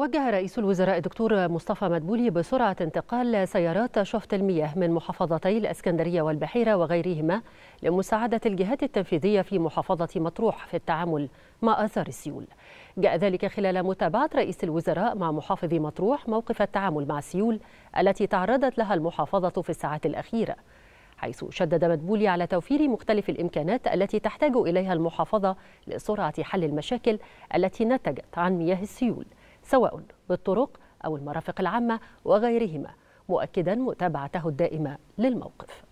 وجه رئيس الوزراء الدكتور مصطفى مدبولي بسرعة انتقال سيارات شفط المياه من محافظتي الإسكندرية والبحيرة وغيرهما لمساعدة الجهات التنفيذية في محافظة مطروح في التعامل مع آثار السيول جاء ذلك خلال متابعة رئيس الوزراء مع محافظ مطروح موقف التعامل مع السيول التي تعرضت لها المحافظة في الساعات الأخيرة حيث شدد مدبولي على توفير مختلف الإمكانات التي تحتاج إليها المحافظة لسرعة حل المشاكل التي نتجت عن مياه السيول سواء بالطرق أو المرافق العامة وغيرهما مؤكدا متابعته الدائمة للموقف